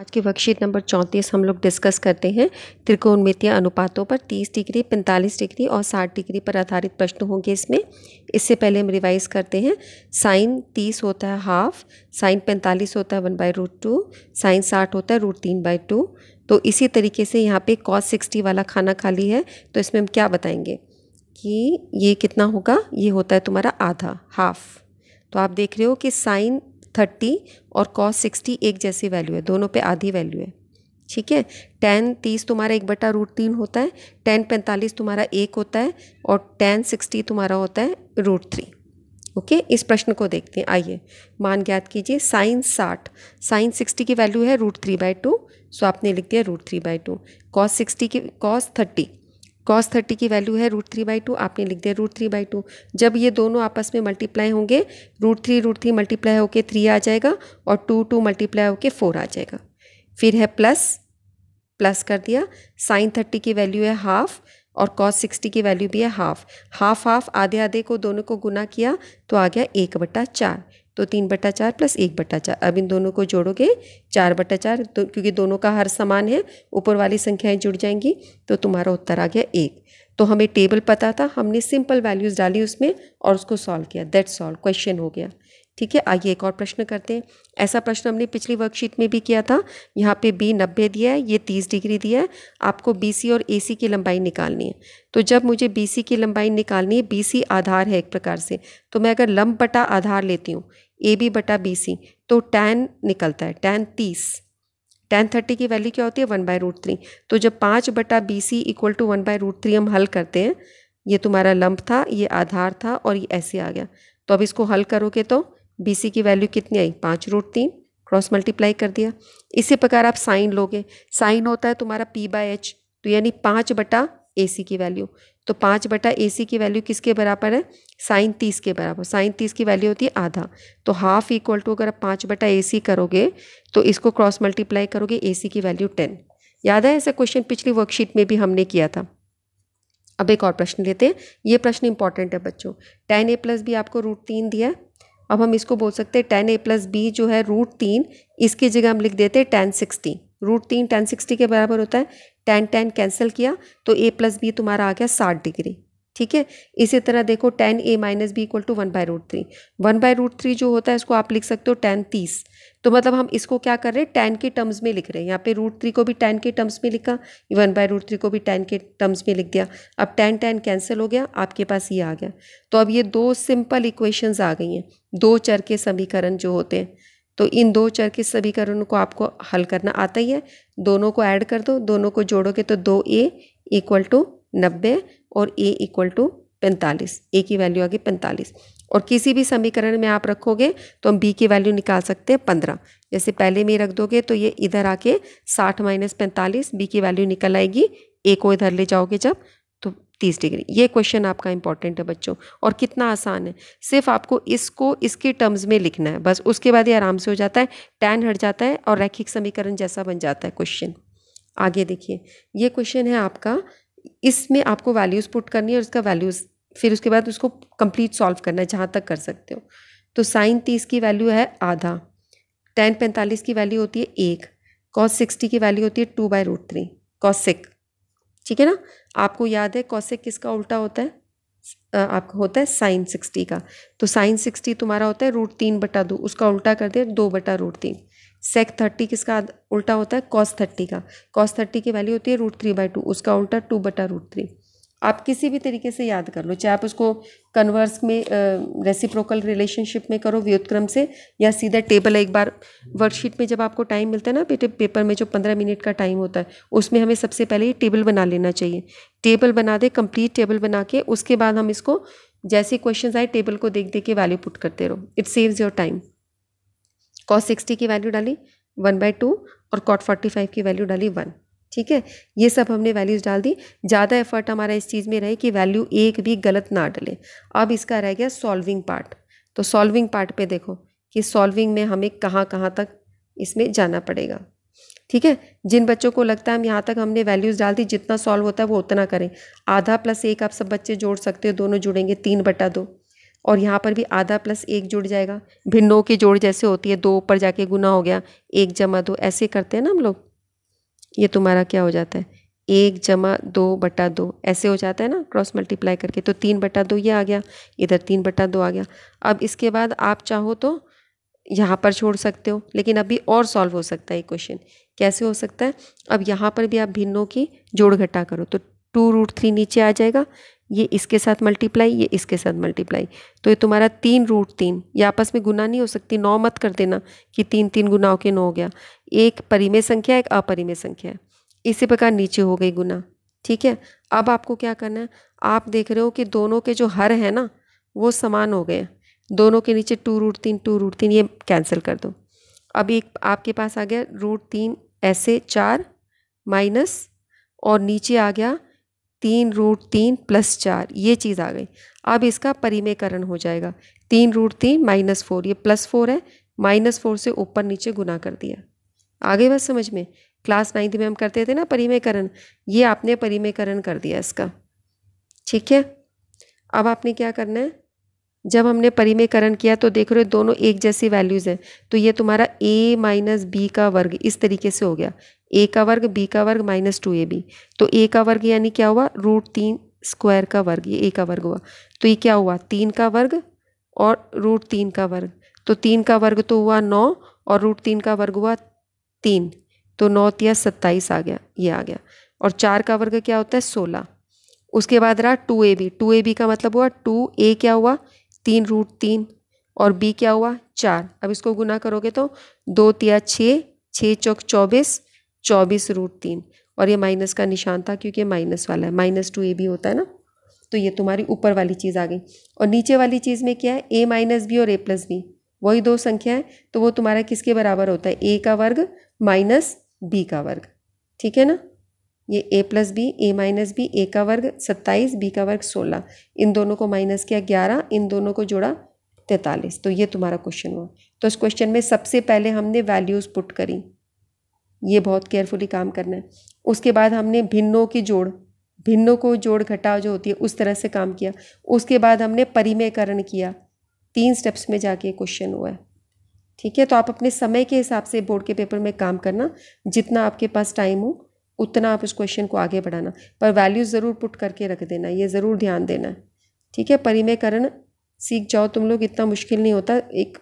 आज की worksheet number चौंतीस हम लोग डिस्कस करते हैं त्रिकोणमितीय अनुपातों पर तीस डिग्री पैंतालीस डिग्री और साठ डिग्री पर आधारित प्रश्न होंगे इसमें इससे पहले हम रिवाइज करते हैं साइन तीस होता है हाफ साइन पैंतालीस होता है one by root two sine साठ होता है रूट तीन बाई टू तो इसी तरीके से यहाँ पे कॉस सिक्सटी वाला खाना खाली है तो इसमें हम क्या बताएंगे कि ये कितना होगा ये होता है तुम्हारा आधा हाफ तो आप देख रहे हो कि साइन थर्टी और कॉस सिक्सटी एक जैसी वैल्यू है दोनों पे आधी वैल्यू है ठीक है टेन तीस तुम्हारा एक बटा रूट तीन होता है टेन पैंतालीस तुम्हारा एक होता है और टेन सिक्सटी तुम्हारा होता है रूट थ्री ओके इस प्रश्न को देखते हैं आइए मान ज्ञात कीजिए साइन साठ साइन सिक्सटी की वैल्यू है root three by two so आपने लिख दिया root three by two cos sixty की कॉस थर्टी कॉस थर्टी की वैल्यू है रूट थ्री बाई टू आपने लिख दिया रूट थ्री बाई टू जब ये दोनों आपस में मल्टीप्लाई होंगे root three root three multiply होके थ्री आ जाएगा और टू टू मल्टीप्लाई होके फोर आ जाएगा फिर है प्लस प्लस कर दिया साइन थर्टी की वैल्यू है हाफ और कॉस सिक्सटी की वैल्यू भी है हाफ हाफ हाफ आधे आधे को दोनों को गुना किया तो आ गया एक बट्टा चार तो तीन बट्टा चार प्लस एक बट्टा चार अब इन दोनों को जोड़ोगे चार बट्टा चार तो क्योंकि दोनों का हर समान है ऊपर वाली संख्याएं जुड़ जाएंगी तो तुम्हारा उत्तर आ गया एक तो हमें टेबल पता था हमने सिंपल वैल्यूज़ डाली उसमें और उसको सॉल्व किया दैट सॉल्व क्वेश्चन हो गया ठीक है आइए एक और प्रश्न करते हैं ऐसा प्रश्न हमने पिछली वर्कशीट में भी किया था यहाँ पे बी नब्बे दिया है ये तीस डिग्री दिया है आपको बी सी और ए सी की लंबाई निकालनी है तो जब मुझे बी सी की लंबाई निकालनी है बी सी आधार है एक प्रकार से तो मैं अगर लंब बटा आधार लेती हूँ ए बी बटा बी सी तो टेन निकलता है टेन तीस टेन थर्टी की वैल्यू क्या होती है वन बाय रूट थ्री तो जब पाँच बटा B C equal to one by root three हम हल करते हैं ये तुम्हारा लंप था ये आधार था और ये ऐसे आ गया तो अब इसको हल करोगे तो बी सी की वैल्यू कितनी आई पाँच रूट तीन क्रॉस मल्टीप्लाई कर दिया इसी प्रकार आप साइन लोगे साइन होता है तुम्हारा पी बाय एच तो यानी पाँच बटा ए सी की वैल्यू तो पाँच बटा ए सी की वैल्यू किसके बराबर है साइन तीस के बराबर साइन तीस की वैल्यू होती है आधा तो हाफ इक्वल टू अगर आप पाँच बटा ए सी करोगे तो इसको क्रॉस मल्टीप्लाई करोगे ए सी की वैल्यू टेन याद है ऐसा क्वेश्चन पिछली वर्कशीट में भी हमने किया था अब एक और प्रश्न लेते हैं ये प्रश्न इंपॉर्टेंट है बच्चों टेन ए प्लस बी आपको रूट तीन दिया अब हम इसको बोल सकते हैं टेन ए प्लस बी जो है रूट तीन इसकी जगह हम लिख देते हैं टेन सिक्सटी रूट तीन टेन सिक्सटी के बराबर होता है टेन टेन कैंसिल किया तो ए प्लस बी तुम्हारा आ गया साठ डिग्री ठीक है इसी तरह देखो tan A minus B equal to one by root three one by root three जो होता है इसको आप लिख सकते हो टेन तीस तो मतलब हम इसको क्या कर रहे हैं टेन के टर्म्स में लिख रहे हैं यहाँ पे रूट थ्री को भी टेन के टर्म्स में लिखा वन बाय रूट थ्री को भी टेन के टर्म्स में लिख दिया अब टेन टेन कैंसिल हो गया आपके पास ये आ गया तो अब ये दो सिंपल इक्वेशंस आ गई हैं दो चर के समीकरण जो होते हैं तो इन दो चर के समीकरणों को आपको हल करना आता ही है दोनों को ऐड कर दो दोनों को जोड़ोगे तो दो ए इक्वल टू नब्बे और ए इक्वल टू पैंतालीस ए की वैल्यू आ गई पैंतालीस और किसी भी समीकरण में आप रखोगे तो हम बी की वैल्यू निकाल सकते हैं पंद्रह जैसे पहले में रख दोगे तो ये इधर आके साठ माइनस पैंतालीस बी की वैल्यू निकल आएगी ए को इधर ले जाओगे जब तो तीस डिग्री ये क्वेश्चन आपका इंपॉर्टेंट है बच्चों और कितना आसान है सिर्फ आपको इसको इसके टर्म्स में लिखना है बस उसके बाद ये आराम से हो जाता है टैन हट जाता है और रैखिक समीकरण जैसा बन जाता है क्वेश्चन आगे देखिए ये क्वेश्चन है आपका इसमें आपको वैल्यूज़ पुट करनी है और इसका वैल्यूज़ फिर उसके बाद उसको कंप्लीट सॉल्व करना है जहाँ तक कर सकते हो तो साइन तीस की वैल्यू है आधा टेन पैंतालीस की वैल्यू होती है एक कॉस सिक्सटी की वैल्यू होती है two by root three cosec ठीक है ना आपको याद है कॉसिक किसका उल्टा होता है आपका होता है साइन सिक्सटी का तो साइन सिक्सटी तुम्हारा होता है रूट तीन बटा दो उसका उल्टा कर दे दो बटा रूट तीन सेक थर्टी किसका उल्टा होता है कॉस थर्टी का कॉस थर्टी की वैल्यू होती है रूट थ्री बाई टू उसका उल्टा टू बटा रूट थ्री आप किसी भी तरीके से याद कर लो चाहे आप उसको कन्वर्स में रेसिप्रोकल रिलेशनशिप में करो व्युतक्रम से या सीधा टेबल एक बार वर्कशीट में जब आपको टाइम मिलता है ना बेटे पेपर में जो पंद्रह मिनट का टाइम होता है उसमें हमें सबसे पहले ये टेबल बना लेना चाहिए टेबल बना दे कंप्लीट टेबल बना के उसके बाद हम इसको जैसे क्वेश्चन आए टेबल को देख देख के वैल्यू पुट करते रहो it saves your time cos sixty की वैल्यू डाली वन बाई टू और कॉट फोर्टी फाइव की वैल्यू डाली वन ठीक है ये सब हमने वैल्यूज़ डाल दी ज़्यादा एफर्ट हमारा इस चीज़ में रहे कि वैल्यू एक भी गलत ना डले अब इसका रह गया सॉल्विंग पार्ट तो सॉल्विंग पार्ट पे देखो कि सॉल्विंग में हमें कहाँ कहाँ तक इसमें जाना पड़ेगा ठीक है जिन बच्चों को लगता है हम यहाँ तक हमने वैल्यूज़ डाल दी जितना सॉल्व होता है वो उतना करें आधा प्लस एक आप सब बच्चे जोड़ सकते हो दोनों जुड़ेंगे तीन बटा दो और यहाँ पर भी आधा प्लस एक जुड़ जाएगा भिन्नों की जोड़ जैसे होती है दो ऊपर जाके गुना हो गया एक जमा दो ऐसे करते हैं ना हम लोग ये तुम्हारा क्या हो जाता है एक जमा दो बटा दो ऐसे हो जाता है ना क्रॉस मल्टीप्लाई करके तो तीन बटा दो ये आ गया इधर तीन बटा दो आ गया अब इसके बाद आप चाहो तो यहाँ पर छोड़ सकते हो लेकिन अभी और सॉल्व हो सकता है ये क्वेश्चन कैसे हो सकता है अब यहाँ पर भी आप भिन्नों की जोड़ घटा करो तो टू रूट थ्री नीचे आ जाएगा ये इसके साथ मल्टीप्लाई ये इसके साथ मल्टीप्लाई तो ये तुम्हारा तीन रूट तीन ये आपस में गुना नहीं हो सकती नौ मत कर देना कि तीन तीन गुना के नौ हो गया एक परिमेय संख्या एक अपरिमेय संख्या है इसी प्रकार नीचे हो गई गुना ठीक है अब आपको क्या करना है आप देख रहे हो कि दोनों के जो हर है ना वो समान हो गए दोनों के नीचे टू रूट तीन टू रूट तीन ये कैंसिल कर दो अब एक आपके पास आ गया रूट तीन ऐसे चार माइनस और नीचे आ गया तीन रूट तीन प्लस चार ये चीज़ आ गई अब इसका परिमयकरण हो जाएगा तीन रूट तीन माइनस फोर ये प्लस फोर है माइनस फोर से ऊपर नीचे गुना कर दिया आगे बस समझ में क्लास नाइन्थ में हम करते थे ना परिमयकरण ये आपने परिमयकरण कर दिया इसका ठीक है अब आपने क्या करना है जब हमने परिमयकरण किया तो देख रहे हो दोनों एक जैसी वैल्यूज़ हैं तो ये तुम्हारा ए माइनस बी का वर्ग इस तरीके से हो गया ए का वर्ग बी का वर्ग माइनस टू ए बी तो ए का वर्ग यानी क्या हुआ रूट तीन स्क्वायर का वर्ग ये ए का वर्ग हुआ तो ये क्या हुआ तीन का वर्ग और रूट तीन का वर्ग तो तीन का वर्ग तो हुआ नौ और रूट तीन का वर्ग हुआ तीन तो नौ तिया सत्ताईस आ गया ये आ गया और चार का वर्ग क्या होता है सोलह उसके बाद रहा two A B two A B का मतलब हुआ टू ए क्या हुआ तीन रूट तीन और बी क्या हुआ चार अब इसको गुना करोगे तो दो तिया छः छः चौक चौबीस चौबीस रूट तीन और ये माइनस का निशान था क्योंकि माइनस वाला है माइनस टू ए भी होता है ना तो ये तुम्हारी ऊपर वाली चीज़ आ गई और नीचे वाली चीज़ में क्या है ए माइनस बी और ए प्लस बी वही दो संख्याएं तो वो तुम्हारा किसके बराबर होता है ए का वर्ग माइनस बी का वर्ग ठीक है ना ये A plus B A minus B A का वर्ग सत्ताईस बी का वर्ग सोलह इन दोनों को माइनस किया ग्यारह इन दोनों को जोड़ा तैंतालीस तो ये तुम्हारा क्वेश्चन हुआ तो इस क्वेश्चन में सबसे पहले हमने वैल्यूज़ पुट करी ये बहुत केयरफुली काम करना है उसके बाद हमने भिन्नों की जोड़ भिन्नों को जोड़ घटाव जो होती है उस तरह से काम किया उसके बाद हमने परिमयकरण किया तीन स्टेप्स में जाके क्वेश्चन हुआ है ठीक है तो आप अपने समय के हिसाब से बोर्ड के पेपर में काम करना जितना आपके पास टाइम हो उतना आप उस क्वेश्चन को आगे बढ़ाना पर वैल्यू ज़रूर पुट करके रख देना ये ज़रूर ध्यान देना है ठीक है परिमयकरण सीख जाओ तुम लोग इतना मुश्किल नहीं होता एक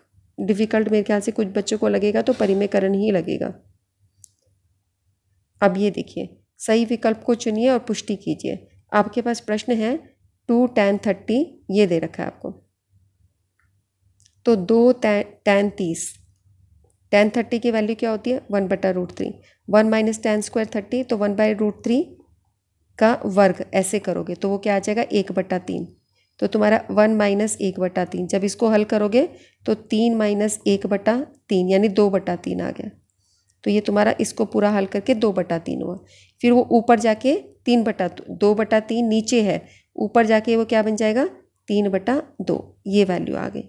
डिफ़िकल्ट मेरे ख्याल से कुछ बच्चों को लगेगा तो परिमयकरण ही लगेगा अब ये देखिए सही विकल्प को चुनिए और पुष्टि कीजिए आपके पास प्रश्न है टू टेन थर्टी ये दे रखा है आपको तो दो टेन तीस टेन थर्टी की वैल्यू क्या होती है वन बटा root three one minus tan square thirty तो वन बाई रूट थ्री का वर्ग ऐसे करोगे तो वो क्या आ जाएगा एक बटा तीन तो तुम्हारा वन माइनस एक बटा तीन जब इसको हल करोगे तो तीन माइनस एक बटा तीन यानी दो बटा तीन आ गया तो ये तुम्हारा इसको पूरा हल करके दो बटा तीन हुआ फिर वो ऊपर जाके तीन बटा दो बटा तीन नीचे है ऊपर जाके वो क्या बन जाएगा तीन बटा दो ये वैल्यू आ गई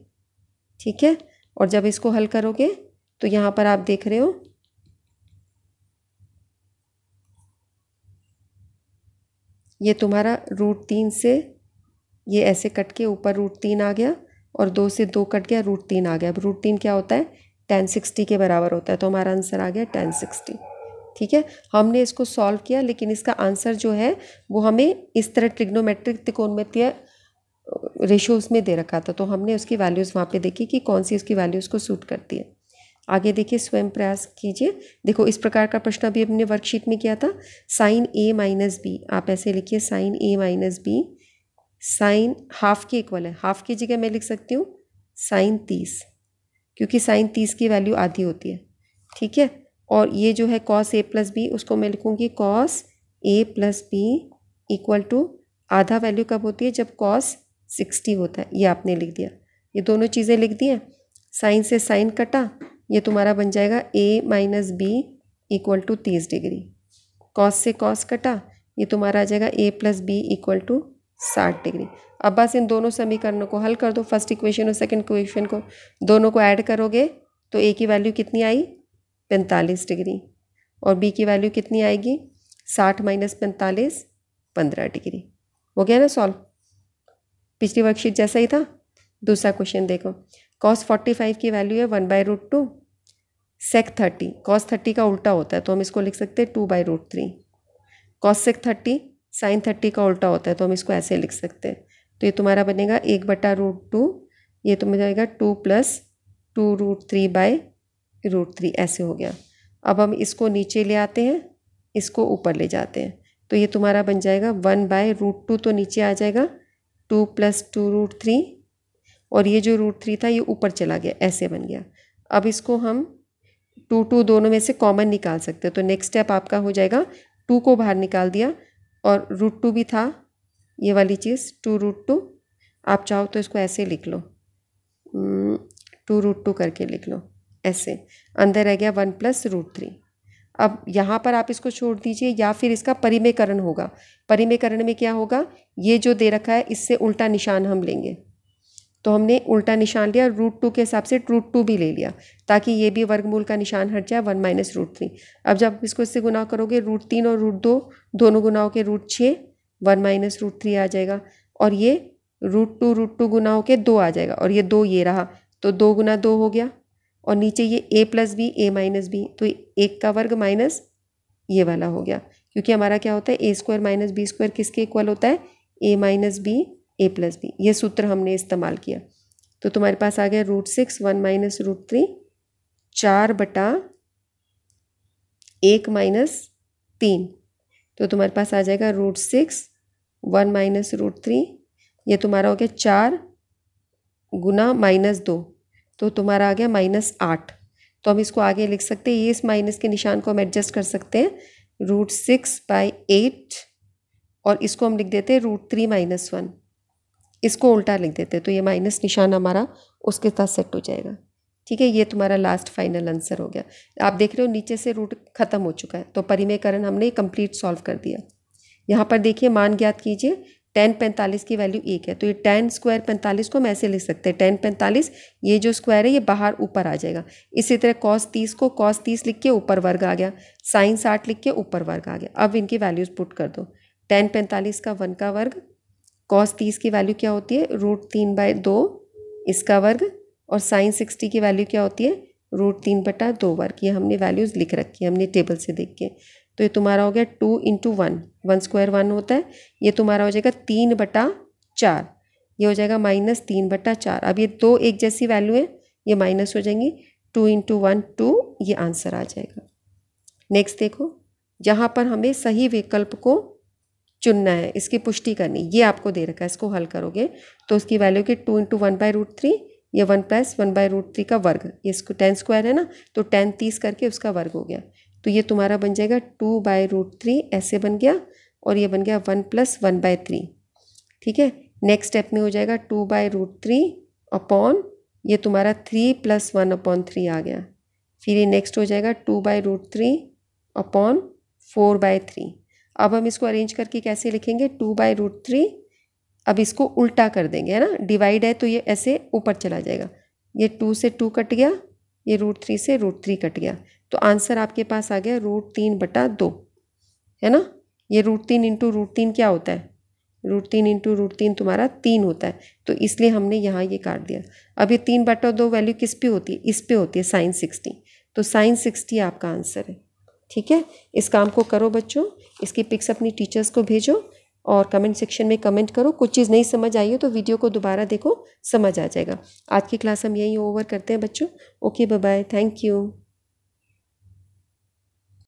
ठीक है और जब इसको हल करोगे तो यहाँ पर आप देख रहे हो ये तुम्हारा रूट तीन से ये ऐसे कट के ऊपर रूट तीन आ गया और दो से दो कट गया रूट तीन आ गया अब रूट तीन क्या होता है टेन सिक्सटी के बराबर होता है तो हमारा आंसर आ गया टेन सिक्सटी ठीक है हमने इसको सॉल्व किया लेकिन इसका आंसर जो है वो हमें इस तरह ट्रिग्नोमेट्रिक त्रिकोणमितीय रेशोज़ में दे रखा था तो हमने उसकी वैल्यूज़ वहाँ पे देखी कि कौन सी उसकी वैल्यूज़ को सूट करती है आगे देखिए स्वयं प्रयास कीजिए देखो इस प्रकार का प्रश्न अभी हमने वर्कशीट में किया था साइन ए माइनस बी आप ऐसे लिखिए sine A minus B sine half के इक्वल है हाफ की जगह मैं लिख सकती हूँ साइन तीस क्योंकि साइन तीस की वैल्यू आधी होती है ठीक है और ये जो है कॉस ए प्लस बी उसको मैं लिखूँगी cos A plus B equal to आधा वैल्यू कब होती है जब कॉस सिक्सटी होता है ये आपने लिख दिया ये दोनों चीज़ें लिख दी हैं साइन से साइन कटा ये तुम्हारा बन जाएगा A minus B equal to तीस डिग्री कॉस से कॉस कटा ये तुम्हारा आ जाएगा A plus B equal to साठ डिग्री अब बस इन दोनों समीकरणों को हल कर दो फर्स्ट इक्वेशन और सेकंड इक्वेशन को दोनों को ऐड करोगे तो ए की वैल्यू कितनी आई पैंतालीस डिग्री और बी की वैल्यू कितनी आएगी साठ माइनस पैंतालीस पंद्रह डिग्री हो गया ना सॉल्व पिछली वर्कशीट जैसा ही था दूसरा क्वेश्चन देखो कॉस फोर्टी फाइव की वैल्यू है one by root two sec thirty cos thirty का उल्टा होता है तो हम इसको लिख सकते हैं two by root three cosec thirty sine thirty का उल्टा होता है तो हम इसको ऐसे लिख सकते हैं तो ये तुम्हारा बनेगा एक बटा रूट टू ये तुम्हें जाएगा two plus two root three by root three ऐसे हो गया अब हम इसको नीचे ले आते हैं इसको ऊपर ले जाते हैं तो ये तुम्हारा बन जाएगा वन बाय रूट टू तो नीचे आ जाएगा two plus two root three और ये जो रूट थ्री था ये ऊपर चला गया ऐसे बन गया अब इसको हम टू टू दोनों में से कॉमन निकाल सकते हैं तो नेक्स्ट स्टेप आपका हो जाएगा टू को बाहर निकाल दिया और रूट टू भी था ये वाली चीज़ टू रूट टू आप चाहो तो इसको ऐसे लिख लो टू रूट टू करके लिख लो ऐसे अंदर रह गया वन प्लस रूट थ्री अब यहाँ पर आप इसको छोड़ दीजिए या फिर इसका परिमेकरण होगा परिमेकरण में क्या होगा ये जो दे रखा है इससे उल्टा निशान हम लेंगे तो हमने उल्टा निशान लिया रूट टू के हिसाब से रूट टू भी ले लिया ताकि ये भी वर्गमूल का निशान हट जाए वन माइनस रूट थ्री अब जब इसको इससे गुना करोगे रूट तीन और रूट दो दोनों गुनाओं के रूट छः वन माइनस रूट थ्री आ जाएगा और ये रूट टू रूट टू गुनाओं के दो आ जाएगा और ये दो ये रहा तो दो गुना दो हो गया और नीचे ये A plus B A minus B तो एक का वर्ग माइनस ये वाला हो गया क्योंकि हमारा क्या होता है A square minus B square किसके इक्वल होता है A minus B A plus B ये सूत्र हमने इस्तेमाल किया तो तुम्हारे पास आ गया root six one minus root three चार बटा एक माइनस तीन तो तुम्हारे पास आ जाएगा root six one minus root three ये तुम्हारा हो गया चार गुना माइनस दो तो तुम्हारा आ गया माइनस आठ तो हम इसको आगे लिख सकते हैं ये इस माइनस के निशान को हम एडजस्ट कर सकते हैं रूट सिक्स बाई एट और इसको हम लिख देते हैं रूट थ्री माइनस वन इसको उल्टा लिख देते हैं तो ये माइनस निशान हमारा उसके साथ सेट हो जाएगा ठीक है ये तुम्हारा लास्ट फाइनल आंसर हो गया आप देख रहे हो नीचे से रूट खत्म हो चुका है तो परिमयकरण हमने कंप्लीट सॉल्व कर दिया यहाँ पर देखिए मान ज्ञात कीजिए टेन पैंतालीस की वैल्यू एक है तो ये टेन स्क्वायर पैंतालीस को हम ऐसे लिख सकते हैं टेन पैंतालीस ये जो स्क्वायर है ये बाहर ऊपर आ जाएगा इसी तरह कॉस तीस को कॉस तीस लिख के ऊपर वर्ग आ गया साइन साठ लिख के ऊपर वर्ग आ गया अब इनकी वैल्यूज़ पुट कर दो टेन पैंतालीस का वन का वर्ग कॉस तीस की वैल्यू क्या होती है रूट तीन बाय दो इसका वर्ग और साइन सिक्सटी की वैल्यू क्या होती है रूट तीन बटा दो वर्ग ये हमने वैल्यूज़ लिख रखी है हमने टेबल से देख के तो ये तुम्हारा हो गया two into one one square one होता है ये तुम्हारा हो जाएगा तीन बटा चार ये हो जाएगा माइनस तीन बटा चार अब ये दो एक जैसी वैल्यू है ये माइनस हो जाएंगी टू इंटू वन टू ये आंसर आ जाएगा नेक्स्ट देखो जहाँ पर हमें सही विकल्प को चुनना है इसकी पुष्टि करनी ये आपको दे रखा है इसको हल करोगे तो उसकी वैल्यू की two into one by root three या one plus one by root three का वर्ग ये इसको टेन स्क्वायर है ना तो टेन तीस करके उसका वर्ग हो गया तो ये तुम्हारा बन जाएगा टू बाय रूट थ्री ऐसे बन गया और ये बन गया one plus one by three ठीक है नेक्स्ट स्टेप में हो जाएगा two by root three upon ये तुम्हारा three plus one upon three आ गया फिर ये नेक्स्ट हो जाएगा two by root three upon four by three अब हम इसको अरेंज करके कैसे लिखेंगे टू बाई रूट थ्री अब इसको उल्टा कर देंगे है ना डिवाइड है तो ये ऐसे ऊपर चला जाएगा ये टू से टू कट गया ये रूट थ्री से रूट थ्री कट गया तो आंसर आपके पास आ गया रूट तीन बटा दो है ना ये रूट तीन इंटू रूट तीन क्या होता है रूट तीन इंटू रूट तीन तुम्हारा तीन होता है तो इसलिए हमने यहाँ ये काट दिया अब ये तीन बटा दो वैल्यू किस पे होती है इस पे होती है साइन सिक्सटी तो साइन सिक्सटी आपका आंसर है ठीक है इस काम को करो बच्चों इसकी पिक्स अपनी टीचर्स को भेजो और कमेंट सेक्शन में कमेंट करो कुछ चीज़ नहीं समझ आई हो तो वीडियो को दोबारा देखो समझ आ जाएगा आज की क्लास हम यहीं ओवर करते हैं बच्चों ओके बाय थैंक यू